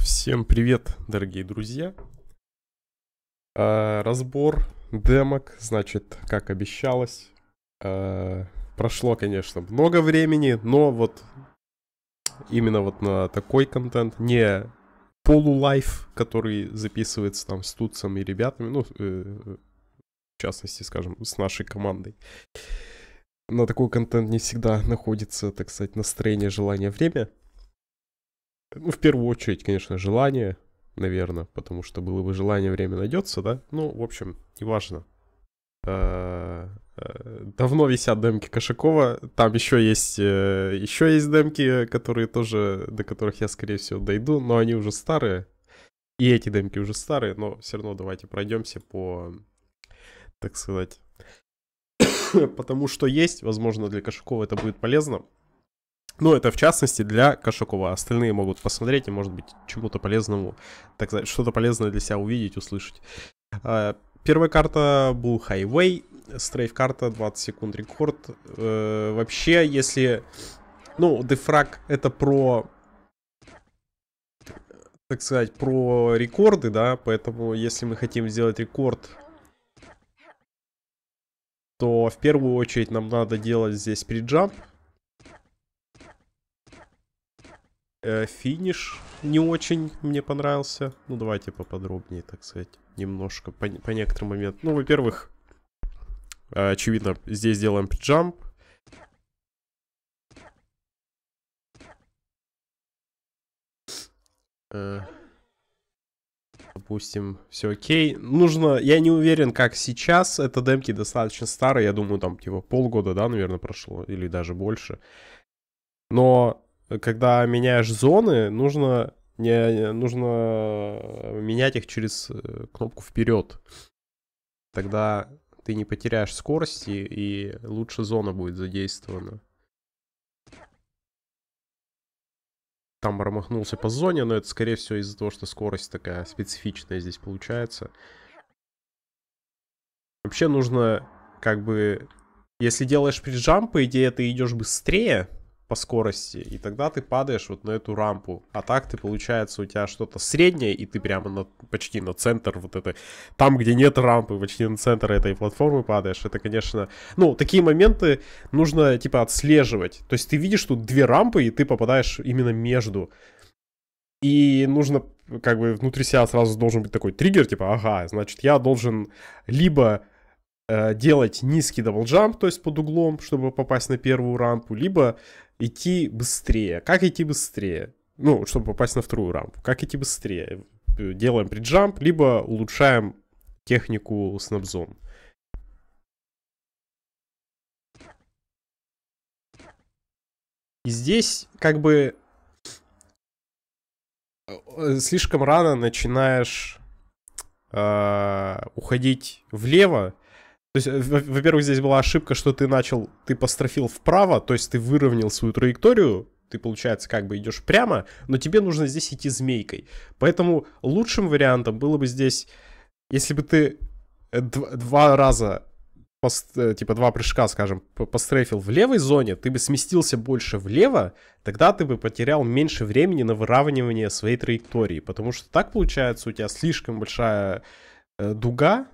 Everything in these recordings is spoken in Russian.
Всем привет, дорогие друзья. А, разбор демок, значит, как обещалось. А, прошло, конечно, много времени, но вот именно вот на такой контент, не полулайф, который записывается там с Туцем и ребятами, ну, э, в частности, скажем, с нашей командой. На такой контент не всегда находится, так сказать, настроение, желание, время — ну, в первую очередь, конечно, желание, наверное, потому что было бы желание, время найдется, да? Ну, в общем, неважно. Э, э, давно висят демки Кошакова. Там еще есть, э, еще есть демки, которые тоже, до которых я, скорее всего, дойду, но они уже старые. И эти демки уже старые, но все равно давайте пройдемся по, так сказать, потому что есть, возможно, для Кошакова это будет полезно. Ну, это в частности для Кашакова. Остальные могут посмотреть и, может быть, чему-то полезному, так сказать, что-то полезное для себя увидеть, услышать. А, первая карта был Highway, стрейф-карта, 20 секунд рекорд. Э, вообще, если... Ну, дефраг это про так сказать, про рекорды, да, поэтому если мы хотим сделать рекорд, то в первую очередь нам надо делать здесь приджамп, Э, финиш не очень мне понравился. Ну, давайте поподробнее, так сказать, немножко по, по некоторым моментам. Ну, во-первых, э, очевидно, здесь делаем джамп. Э, допустим, все окей. Нужно, я не уверен, как сейчас, это демки достаточно старые, я думаю, там, типа, полгода, да, наверное, прошло, или даже больше. Но когда меняешь зоны, нужно, не, нужно менять их через э, кнопку вперед. Тогда ты не потеряешь скорости, и лучше зона будет задействована. Там промахнулся по зоне, но это, скорее всего, из-за того, что скорость такая специфичная здесь получается. Вообще нужно, как бы, если делаешь приджам, по идее, ты идешь быстрее, по скорости. И тогда ты падаешь вот на эту рампу. А так ты, получается, у тебя что-то среднее, и ты прямо на, почти на центр вот этой... Там, где нет рампы, почти на центр этой платформы падаешь. Это, конечно... Ну, такие моменты нужно, типа, отслеживать. То есть ты видишь тут две рампы, и ты попадаешь именно между. И нужно как бы внутри себя сразу должен быть такой триггер, типа, ага, значит, я должен либо э, делать низкий даблджамп, то есть под углом, чтобы попасть на первую рампу, либо идти быстрее. Как идти быстрее? Ну, чтобы попасть на вторую рампу. Как идти быстрее? Делаем преджамп, либо улучшаем технику снабзон. И здесь как бы э, слишком рано начинаешь э, уходить влево, то есть, э, во-первых, здесь была ошибка, что ты начал, ты построфил вправо, то есть ты выровнял свою траекторию, ты, получается, как бы идешь прямо, но тебе нужно здесь идти змейкой. Поэтому лучшим вариантом было бы здесь, если бы ты э, два, два раза, э, типа два прыжка, скажем, пострейфил в левой зоне, ты бы сместился больше влево, тогда ты бы потерял меньше времени на выравнивание своей траектории, потому что так, получается, у тебя слишком большая дуга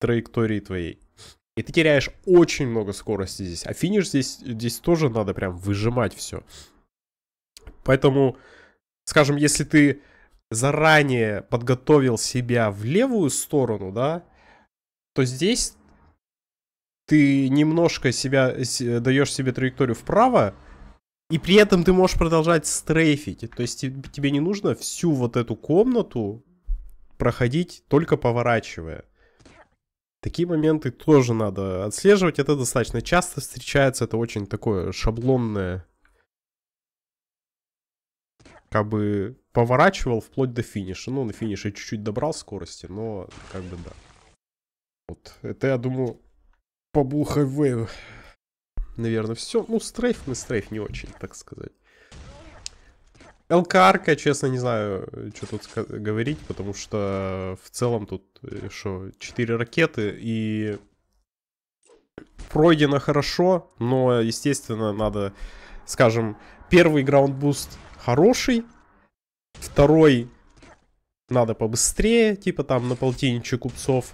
траектории твоей. И ты теряешь очень много скорости здесь. А финиш здесь, здесь тоже надо прям выжимать все. Поэтому, скажем, если ты заранее подготовил себя в левую сторону, да, то здесь ты немножко себя даешь себе траекторию вправо, и при этом ты можешь продолжать стрейфить. То есть тебе не нужно всю вот эту комнату проходить, только поворачивая. Такие моменты тоже надо отслеживать. Это достаточно часто встречается. Это очень такое шаблонное. Как бы поворачивал вплоть до финиша. Ну, на финише чуть-чуть добрал скорости, но как бы да. Вот. Это, я думаю, по Булл Хайвею, наверное, все. Ну, стрейф мы стрейф не очень, так сказать. ЛКР, честно, не знаю, что тут говорить, потому что в целом тут что, э, 4 ракеты и пройдено хорошо, но, естественно, надо, скажем, первый граунд-буст хороший, второй надо побыстрее, типа там на полтинничек купцов,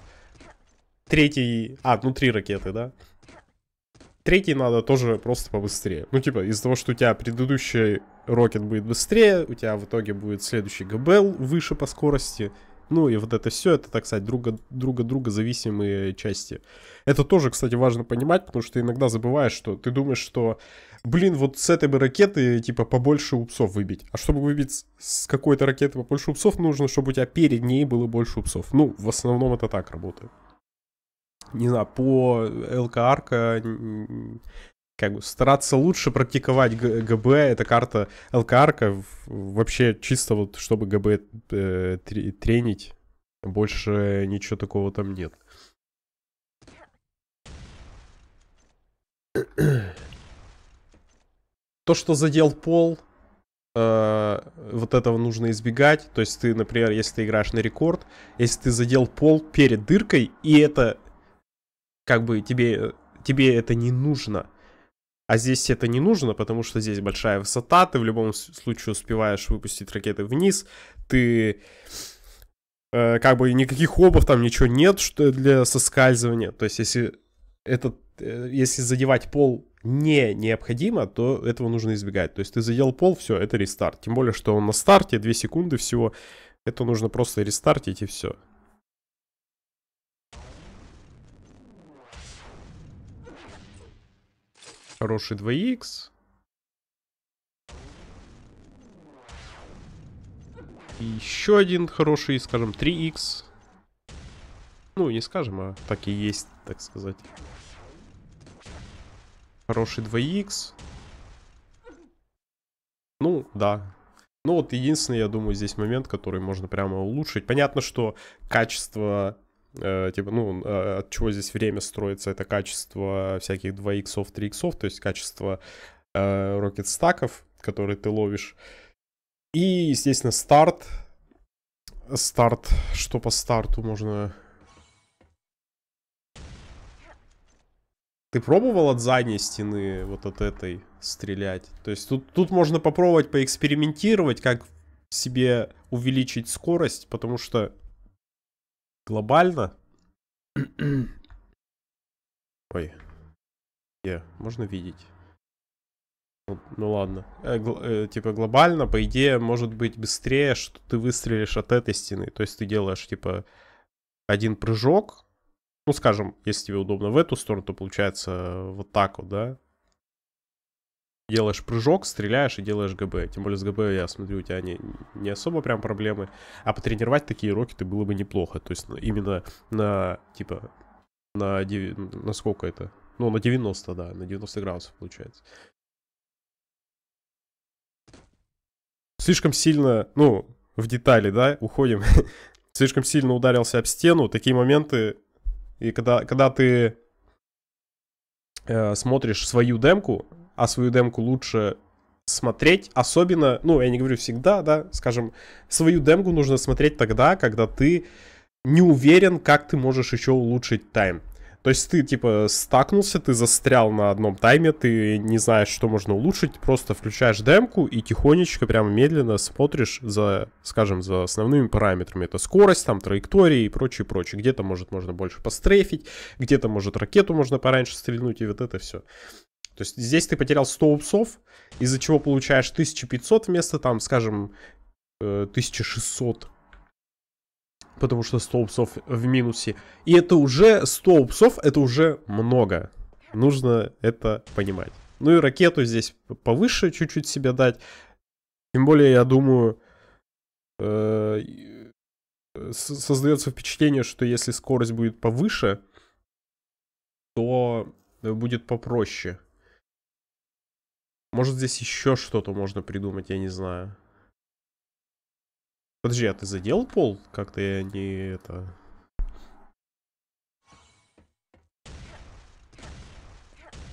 третий, а, ну три ракеты, да, третий надо тоже просто побыстрее. Ну, типа, из-за того, что у тебя предыдущий Рокет будет быстрее, у тебя в итоге будет следующий ГБЛ выше по скорости. Ну и вот это все, это, так сказать, друга, друга друга зависимые части. Это тоже, кстати, важно понимать, потому что иногда забываешь, что ты думаешь, что, блин, вот с этой бы ракеты, типа, побольше упсов выбить. А чтобы выбить с какой-то ракеты побольше упсов, нужно, чтобы у тебя перед ней было больше упсов. Ну, в основном это так работает. Не знаю, по ЛК Арка как бы стараться лучше практиковать ГБ, эта карта ЛКР, вообще чисто вот чтобы ГБ э, тренить, больше ничего такого там нет. То, что задел пол, э, вот этого нужно избегать. То есть ты, например, если ты играешь на рекорд, если ты задел пол перед дыркой, и это как бы тебе, тебе это не нужно, а здесь это не нужно, потому что здесь большая высота, ты в любом случае успеваешь выпустить ракеты вниз, ты э, как бы никаких обов там ничего нет что для соскальзывания. То есть если этот, э, если задевать пол не необходимо, то этого нужно избегать. То есть ты задел пол, все, это рестарт. Тем более, что он на старте, 2 секунды всего. Это нужно просто рестартить и все. Хороший 2х. И еще один хороший, скажем, 3х. Ну, не скажем, а так и есть, так сказать. Хороший 2х. Ну, да. Ну вот единственный, я думаю, здесь момент, который можно прямо улучшить. Понятно, что качество Э, типа, ну, э, от чего здесь время строится, это качество всяких 2x, 3x, то есть качество э, стаков, которые ты ловишь. И, естественно, старт. Старт, что по старту можно... Ты пробовал от задней стены вот от этой стрелять? То есть тут, тут можно попробовать поэкспериментировать, как себе увеличить скорость, потому что глобально... Ой. Где? Можно видеть? Ну, ну ладно. Э, гл э, типа глобально, по идее, может быть быстрее, что ты выстрелишь от этой стены. То есть ты делаешь, типа, один прыжок. Ну, скажем, если тебе удобно в эту сторону, то получается э, вот так вот, да? делаешь прыжок, стреляешь и делаешь ГБ. Тем более с ГБ, я смотрю, у тебя не, не особо прям проблемы. А потренировать такие рокеты было бы неплохо. То есть ну, именно на, типа, на, на сколько это? Ну, на 90, да, на 90 градусов получается. Слишком сильно, ну, в детали, да, уходим. Слишком сильно ударился об стену. Такие моменты, и когда, когда ты э, смотришь свою демку, а свою демку лучше смотреть, особенно, ну, я не говорю всегда, да, скажем, свою демку нужно смотреть тогда, когда ты не уверен, как ты можешь еще улучшить тайм. То есть ты, типа, стакнулся, ты застрял на одном тайме, ты не знаешь, что можно улучшить, просто включаешь демку и тихонечко, прямо медленно смотришь за, скажем, за основными параметрами. Это скорость, там, траектории и прочее, прочее. Где-то, может, можно больше пострейфить, где-то, может, ракету можно пораньше стрельнуть и вот это все. То есть здесь ты потерял 100 упсов, из-за чего получаешь 1500 вместо, там, скажем, 1600. Э, Потому что 100 упсов в минусе. И это уже 100 упсов, это уже много. Нужно это понимать. Ну и ракету здесь повыше чуть-чуть себе дать. Тем более, я думаю, э, э, создается впечатление, что если скорость будет повыше, то будет попроще. Может здесь еще что-то можно придумать, я не знаю. Подожди, а ты задел пол? Как-то я не это...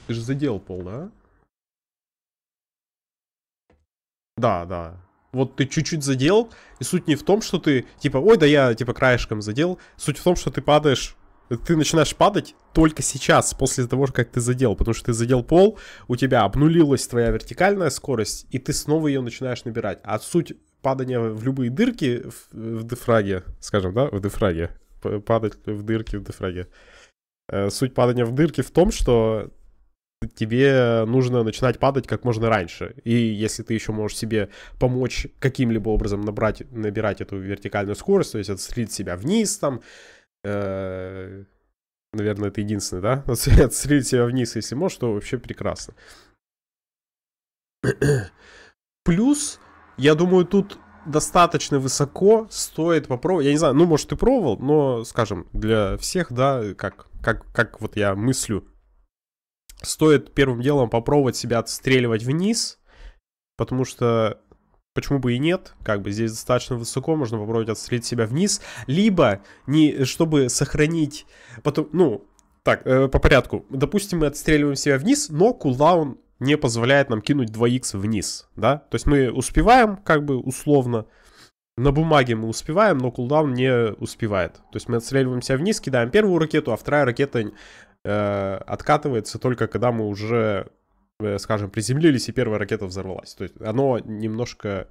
Ты же задел пол, да? Да, да. Вот ты чуть-чуть задел, и суть не в том, что ты, типа, ой, да я, типа, краешком задел. Суть в том, что ты падаешь ты начинаешь падать только сейчас, после того, как ты задел. Потому что ты задел пол, у тебя обнулилась твоя вертикальная скорость, и ты снова ее начинаешь набирать. А суть падания в любые дырки в, в дефраге, скажем, да, в дефраге, падать в дырки в дефраге. Э, суть падания в дырки в том, что тебе нужно начинать падать как можно раньше. И если ты еще можешь себе помочь каким-либо образом набрать, набирать эту вертикальную скорость, то есть отстрелить себя вниз там, Э, наверное, это единственное, да? Отстрелить себя вниз, если можешь, то вообще прекрасно. Плюс, я думаю, тут достаточно высоко стоит попробовать. Я не знаю, ну, может, ты пробовал, но, скажем, для всех, да, как, как, как вот я мыслю, стоит первым делом попробовать себя отстреливать вниз, потому что почему бы и нет, как бы здесь достаточно высоко, можно попробовать отстрелить себя вниз, либо не, чтобы сохранить, потом, ну, так, э, по порядку, допустим, мы отстреливаем себя вниз, но кулдаун не позволяет нам кинуть 2х вниз, да, то есть мы успеваем, как бы, условно, на бумаге мы успеваем, но кулдаун не успевает, то есть мы отстреливаемся вниз, кидаем первую ракету, а вторая ракета э, откатывается только когда мы уже Э, скажем, приземлились, и первая ракета взорвалась. То есть оно немножко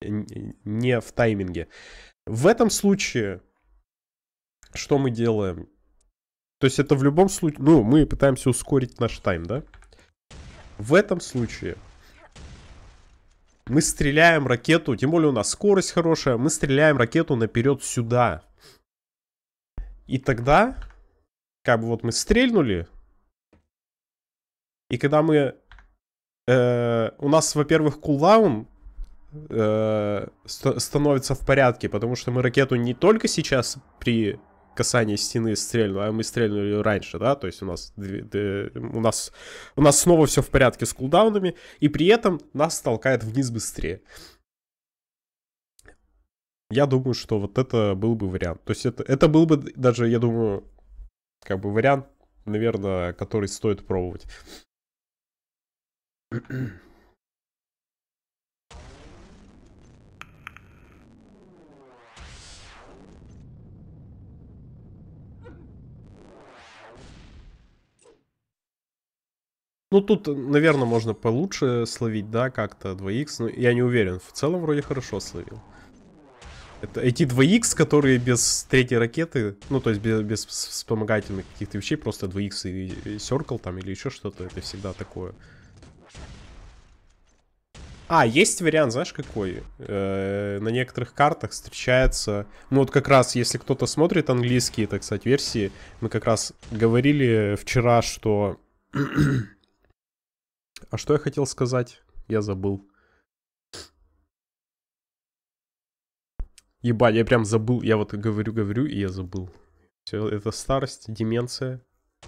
э, э, не в тайминге. В этом случае что мы делаем? То есть это в любом случае... Ну, мы пытаемся ускорить наш тайм, да? В этом случае мы стреляем ракету, тем более у нас скорость хорошая, мы стреляем ракету наперед сюда. И тогда, как бы вот мы стрельнули, и когда мы Э, у нас, во-первых, кулдаун э, ст- становится в порядке, потому что мы ракету не только сейчас при касании стены стрельнули, а мы стрельнули раньше, да, то есть у нас, у нас, у нас снова все в порядке с кулдаунами, и при этом нас толкает вниз быстрее. Я думаю, что вот это был бы вариант. То есть это, это был бы даже, я думаю, как бы вариант, наверное, который стоит пробовать. Ну, тут, наверное, можно получше словить, да, как-то 2х. Но я не уверен. В целом вроде хорошо словил. Это эти 2х, которые без третьей ракеты, ну, то есть без, без вспомогательных каких-то вещей, просто 2х и, и Circle там или еще что-то, это всегда такое. А, есть вариант, знаешь, какой? Э -э на некоторых картах встречается... Ну вот как раз, если кто-то смотрит английские, так сказать, версии, мы как раз говорили вчера, что... а что я хотел сказать? Я забыл. Ебать, я прям забыл. Я вот говорю-говорю, и я забыл. Все, это старость, деменция,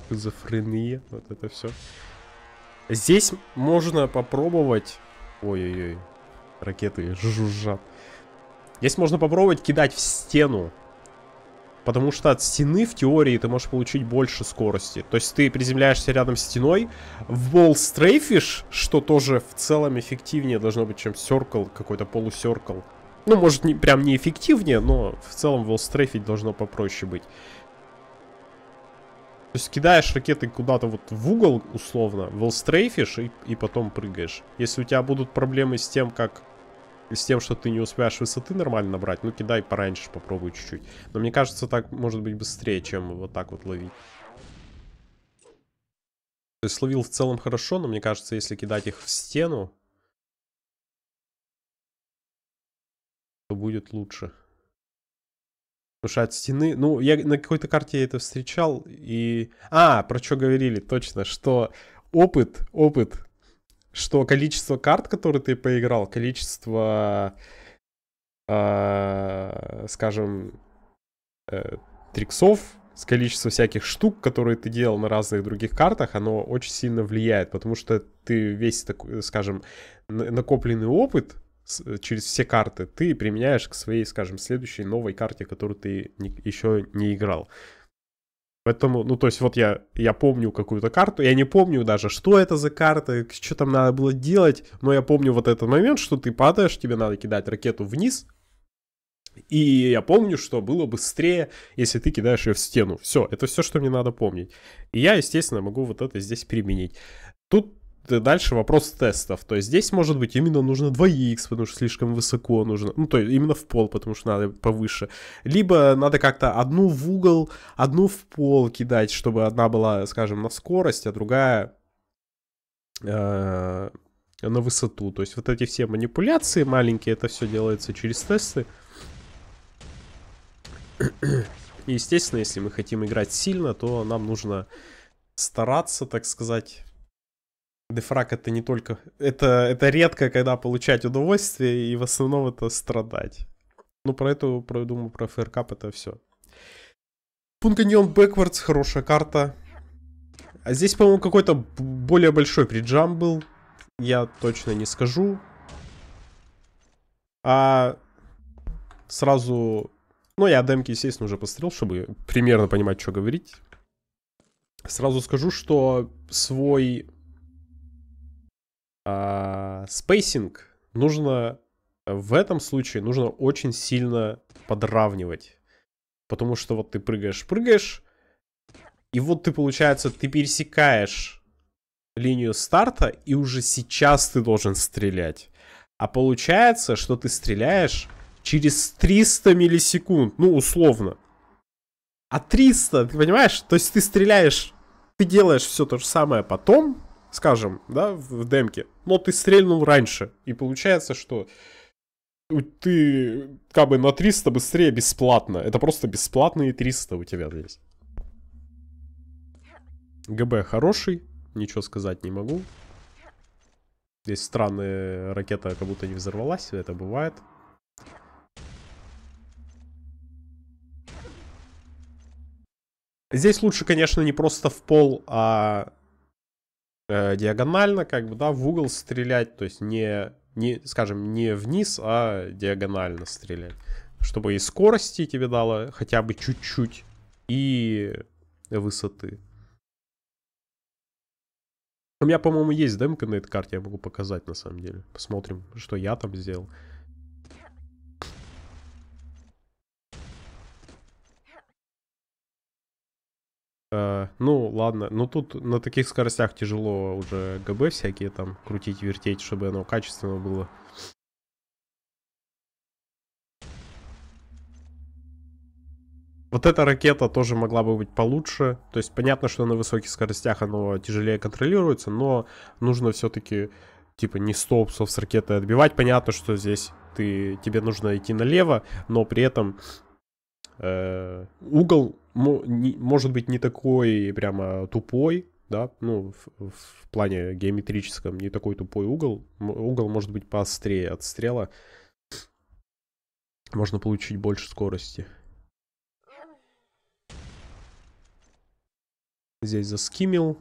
шизофрения, вот это все. Здесь можно попробовать Ой-ой-ой. Ракеты жужжат. Здесь можно попробовать кидать в стену. Потому что от стены в теории ты можешь получить больше скорости. То есть ты приземляешься рядом с стеной. В болл стрейфишь, что тоже в целом эффективнее должно быть, чем серкл, какой-то полусеркл. Ну, может, не, прям не эффективнее, но в целом волстрейфить должно попроще быть. То есть кидаешь ракеты куда-то вот в угол, условно, волстрейфишь и, и потом прыгаешь. Если у тебя будут проблемы с тем, как с тем, что ты не успеваешь высоты нормально набрать, ну кидай пораньше, попробуй чуть-чуть. Но мне кажется, так может быть быстрее, чем вот так вот ловить. То есть ловил в целом хорошо, но мне кажется, если кидать их в стену, то будет лучше. Потому от стены... Ну, я на какой-то карте я это встречал, и... А, про что говорили, точно, что опыт, опыт, что количество карт, которые ты поиграл, количество, э, скажем, э, триксов, с количеством всяких штук, которые ты делал на разных других картах, оно очень сильно влияет, потому что ты весь, такой, скажем, накопленный опыт, Э, через все карты ты применяешь к своей, скажем, следующей новой карте, которую ты не, еще не играл. Поэтому, ну, то есть вот я, я помню какую-то карту, я не помню даже, что это за карта, что там надо было делать, но я помню вот этот момент, что ты падаешь, тебе надо кидать ракету вниз, и я помню, что было быстрее, если ты кидаешь ее в стену. Все, это все, что мне надо помнить. И я, естественно, могу вот это здесь применить. Тут дальше вопрос тестов. То есть здесь, может быть, именно нужно 2х, потому что слишком высоко нужно. Ну, то есть именно в пол, потому что надо повыше. Либо надо как-то одну в угол, одну в пол кидать, чтобы одна была, скажем, на скорость, а другая э, на высоту. То есть вот эти все манипуляции маленькие, это все делается через тесты. И, естественно, если мы хотим играть сильно, то нам нужно стараться, так сказать, Дефраг это не только... Это, это редко, когда получать удовольствие, и в основном это страдать. Ну, про эту, про, думаю, про фейеркап это все. Пунканьон Бэквардс, хорошая карта. А здесь, по-моему, какой-то более большой приджам был. Я точно не скажу. А сразу... Ну, я демки, естественно, уже пострел, чтобы примерно понимать, что говорить. Сразу скажу, что свой а, спейсинг нужно в этом случае нужно очень сильно подравнивать. Потому что вот ты прыгаешь, прыгаешь, и вот ты, получается, ты пересекаешь линию старта, и уже сейчас ты должен стрелять. А получается, что ты стреляешь через 300 миллисекунд, ну, условно. А 300, ты понимаешь? То есть ты стреляешь, ты делаешь все то же самое потом, скажем, да, в демке, но ты стрельнул раньше. И получается, что ты как бы на 300 быстрее бесплатно. Это просто бесплатные 300 у тебя здесь. ГБ хороший, ничего сказать не могу. Здесь странная ракета как будто не взорвалась, это бывает. Здесь лучше, конечно, не просто в пол, а э, диагонально, как бы, да, в угол стрелять, то есть не, не, скажем, не вниз, а диагонально стрелять. Чтобы и скорости тебе дало хотя бы чуть-чуть, и высоты. У меня, по-моему, есть демка на этой карте, я могу показать на самом деле. Посмотрим, что я там сделал. Э, ну, ладно. Ну, тут на таких скоростях тяжело уже ГБ всякие там крутить, вертеть, чтобы оно качественно было. Вот эта ракета тоже могла бы быть получше. То есть понятно, что на высоких скоростях оно тяжелее контролируется, но нужно все-таки типа не 100 псов с ракеты отбивать. Понятно, что здесь ты, тебе нужно идти налево, но при этом э, угол может быть, не такой прямо тупой, да, ну, в, в плане геометрическом, не такой тупой угол. Угол может быть поострее от стрела. Можно получить больше скорости. Здесь заскимил.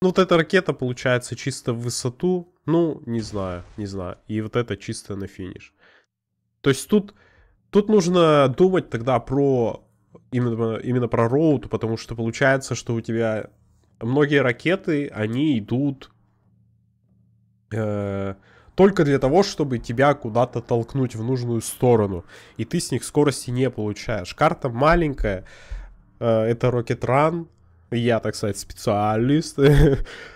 Ну, вот эта ракета получается чисто в высоту. Ну, не знаю, не знаю. И вот это чисто на финиш. То есть тут Тут нужно думать тогда про именно, именно про роут, потому что получается, что у тебя многие ракеты, они идут э, только для того, чтобы тебя куда-то толкнуть в нужную сторону. И ты с них скорости не получаешь. Карта маленькая. Э, это Rocket Run. Я, так сказать, специалист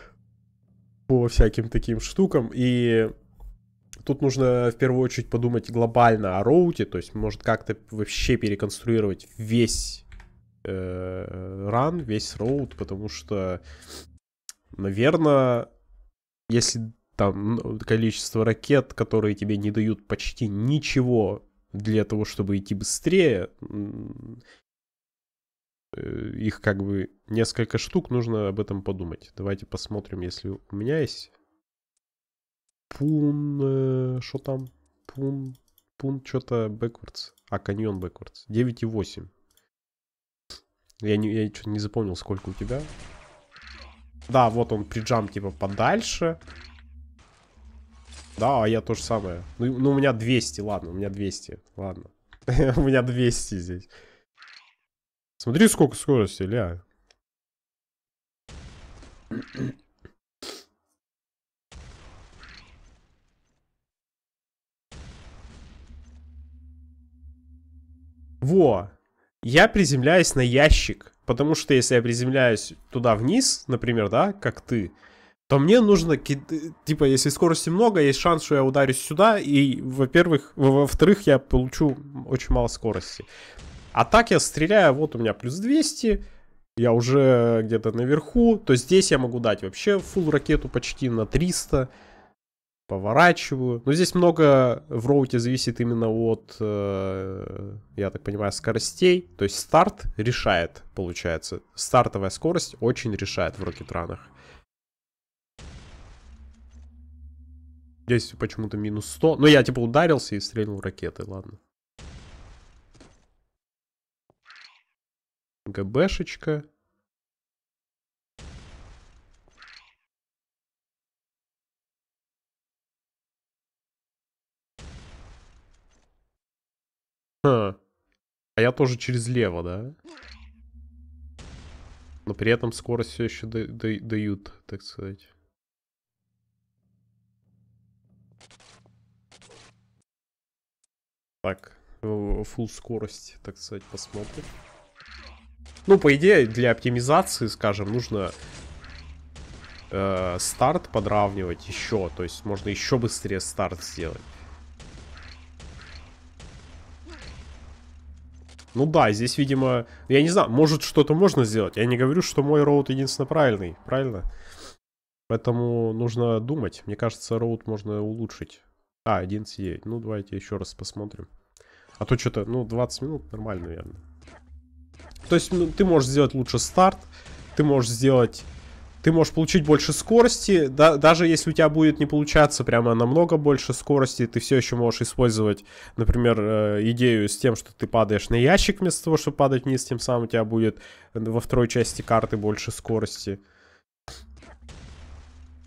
по всяким таким штукам. И тут нужно в первую очередь подумать глобально о роуте, то есть может как-то вообще переконструировать весь э, ран, э, весь роут, потому что, наверное, если там количество ракет, которые тебе не дают почти ничего для того, чтобы идти быстрее, э, их как бы несколько штук, нужно об этом подумать. Давайте посмотрим, если у меня есть Пун... Э, что там? Пун... Пун что-то backwards. А, каньон backwards. 9,8. Я, не, я что-то не запомнил, сколько у тебя. Да, вот он приджам типа подальше. Да, а я то же самое. Ну, ну у меня 200, ладно, у меня 200. Ладно. у меня 200 здесь. Смотри, сколько скорости, ля. Во! Я приземляюсь на ящик. Потому что если я приземляюсь туда вниз, например, да, как ты, то мне нужно, типа, если скорости много, есть шанс, что я ударюсь сюда, и, во-первых, во-вторых, я получу очень мало скорости. А так я стреляю, вот у меня плюс 200, я уже где-то наверху, то здесь я могу дать вообще фул ракету почти на 300, поворачиваю. Но здесь много в роуте зависит именно от, э, я так понимаю, скоростей. То есть старт решает, получается. Стартовая скорость очень решает в рокетранах. Здесь почему-то минус 100. Но я типа ударился и стрельнул ракеты, ладно. ГБшечка. Ха. А я тоже через лево, да? Но при этом скорость все еще да да дают, так сказать. Так, full скорость, так сказать, посмотрим. Ну, по идее, для оптимизации, скажем, нужно э, старт подравнивать еще. То есть можно еще быстрее старт сделать. Ну да, здесь, видимо... Я не знаю, может что-то можно сделать. Я не говорю, что мой роут единственно правильный, правильно? Поэтому нужно думать. Мне кажется, роут можно улучшить. А, 11.9. Ну, давайте еще раз посмотрим. А то что-то, ну, 20 минут нормально, наверное. То есть ну, ты можешь сделать лучше старт. Ты можешь сделать ты можешь получить больше скорости, да, даже если у тебя будет не получаться прямо намного больше скорости, ты все еще можешь использовать, например, э, идею с тем, что ты падаешь на ящик вместо того, чтобы падать вниз, тем самым у тебя будет э, во второй части карты больше скорости.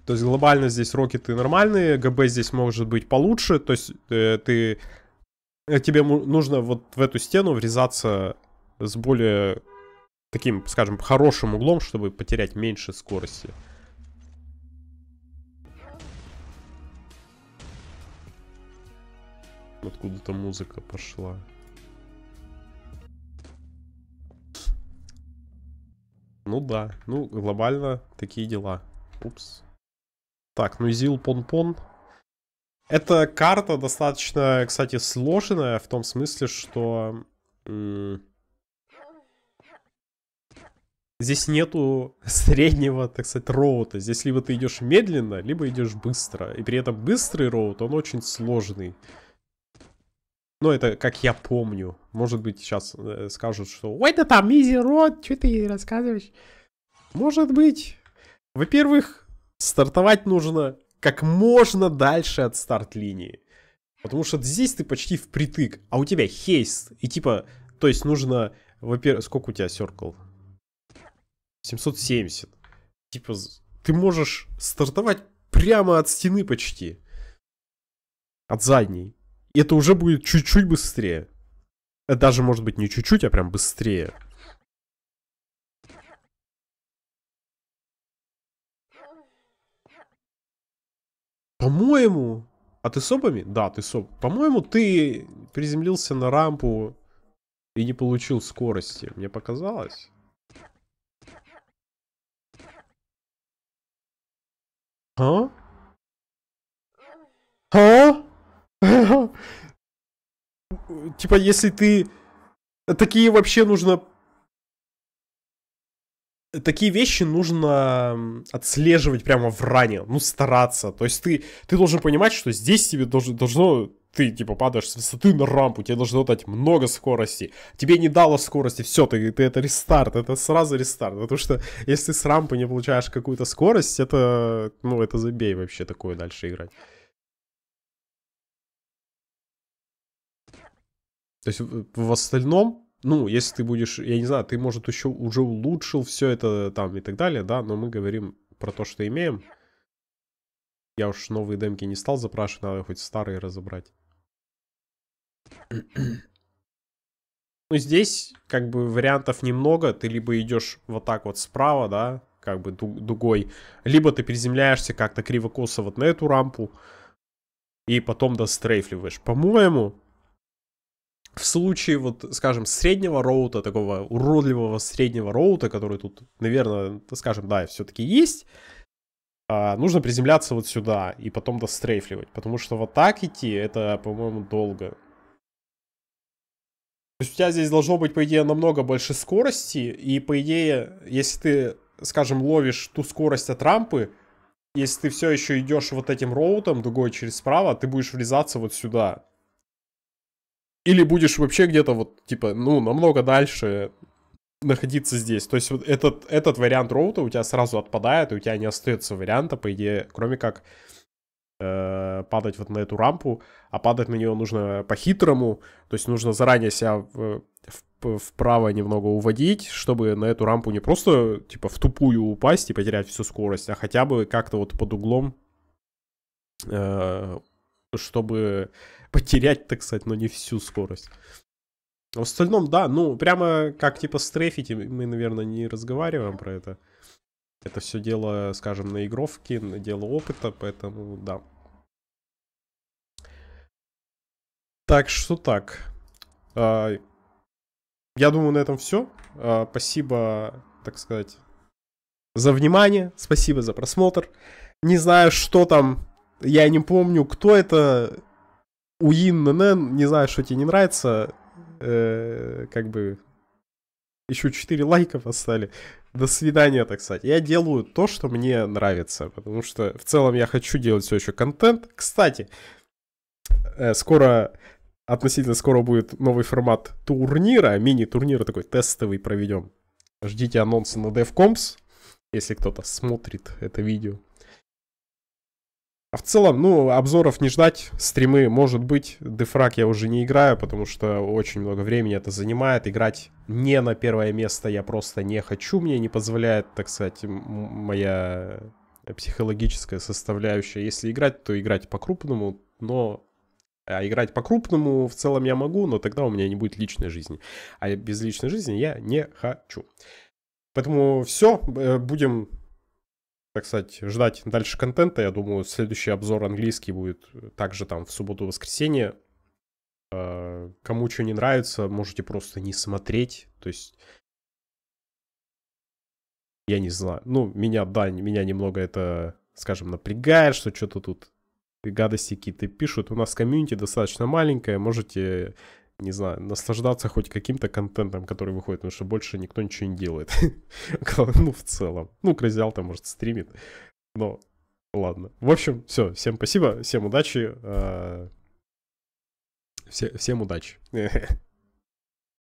То есть глобально здесь рокеты нормальные, ГБ здесь может быть получше, то есть э, ты тебе нужно вот в эту стену врезаться с более таким, скажем, хорошим углом, чтобы потерять меньше скорости. Откуда-то музыка пошла. Ну да, ну глобально такие дела. Упс. Так, ну Зил пон. Эта карта достаточно, кстати, сложная в том смысле, что... М -м, Здесь нету среднего, так сказать, роута. Здесь либо ты идешь медленно, либо идешь быстро. И при этом быстрый роут, он очень сложный. Ну, это как я помню. Может быть, сейчас э, скажут, что «Ой, да там Изи роут, что ты рассказываешь?» Может быть. Во-первых, стартовать нужно как можно дальше от старт-линии. Потому что здесь ты почти впритык, а у тебя хейст. И типа, то есть нужно... Во-первых, сколько у тебя серкл? 770. Типа, ты можешь стартовать прямо от стены почти. От задней. И это уже будет чуть-чуть быстрее. Э, даже, может быть, не чуть-чуть, а прям быстрее. По-моему... А ты собами? Да, ты соб. По-моему, ты приземлился на рампу и не получил скорости. Мне показалось. А? А? Типа, если ты... Такие вообще нужно... Такие вещи нужно отслеживать прямо в ране, ну стараться. То есть ты, ты должен понимать, что здесь тебе должно, должно ты, типа, падаешь с высоты на рампу, тебе должно дать много скорости. Тебе не дало скорости, все, ты, ты это рестарт, это сразу рестарт. Потому что если ты с рампы не получаешь какую-то скорость, это, ну, это забей вообще такое дальше играть. То есть в остальном, ну, если ты будешь, я не знаю, ты, может, еще уже улучшил все это там и так далее, да, но мы говорим про то, что имеем. Я уж новые демки не стал запрашивать, надо хоть старые разобрать. Ну, здесь как бы вариантов немного. Ты либо идешь вот так вот справа, да, как бы дугой, либо ты приземляешься как-то криво-косо вот на эту рампу и потом дострейфливаешь. По-моему, в случае вот, скажем, среднего роута, такого уродливого среднего роута, который тут, наверное, скажем, да, все-таки есть, а, нужно приземляться вот сюда и потом дострейфливать, потому что вот так идти, это, по-моему, долго. То есть у тебя здесь должно быть, по идее, намного больше скорости, и, по идее, если ты, скажем, ловишь ту скорость от рампы, если ты все еще идешь вот этим роутом, дугой через справа, ты будешь врезаться вот сюда. Или будешь вообще где-то вот, типа, ну, намного дальше находиться здесь. То есть вот этот, этот вариант роута у тебя сразу отпадает, и у тебя не остается варианта, по идее, кроме как Э, падать вот на эту рампу, а падать на нее нужно по-хитрому, то есть нужно заранее себя в, в, вправо немного уводить, чтобы на эту рампу не просто типа в тупую упасть и потерять всю скорость, а хотя бы как-то вот под углом, э, чтобы потерять, так сказать, но не всю скорость. А в остальном, да, ну, прямо как типа стрейфить, мы, наверное, не разговариваем про это. Это все дело, скажем, на игровке, на дело опыта, поэтому да. Так что так. А, я думаю, на этом все. А, спасибо, так сказать, за внимание. Спасибо за просмотр. Не знаю, что там. Я не помню, кто это. Уин НН. Не знаю, что тебе не нравится. Э, как бы еще 4 лайка поставили до свидания, так сказать. Я делаю то, что мне нравится, потому что в целом я хочу делать все еще контент. Кстати, э, скоро, относительно скоро будет новый формат турнира, мини-турнира такой тестовый проведем. Ждите анонсы на DevComps, если кто-то смотрит это видео. А в целом, ну, обзоров не ждать, стримы, может быть, дефраг я уже не играю, потому что очень много времени это занимает. Играть не на первое место я просто не хочу, мне не позволяет, так сказать, моя психологическая составляющая. Если играть, то играть по-крупному, но... А играть по-крупному в целом я могу, но тогда у меня не будет личной жизни. А без личной жизни я не хочу. Поэтому все, э, будем так сказать, ждать дальше контента. Я думаю, следующий обзор английский будет также там в субботу-воскресенье. А, кому что не нравится, можете просто не смотреть. То есть я не знаю. Ну, меня, да, меня немного это, скажем, напрягает, что что-то тут гадости какие-то пишут. У нас комьюнити достаточно маленькое, можете не знаю, наслаждаться хоть каким-то контентом, который выходит, потому что больше никто ничего не делает. Ну, в целом. Ну, Кразиал там, может, стримит, но ладно. В общем, все, всем спасибо, всем удачи. Э, все, всем удачи.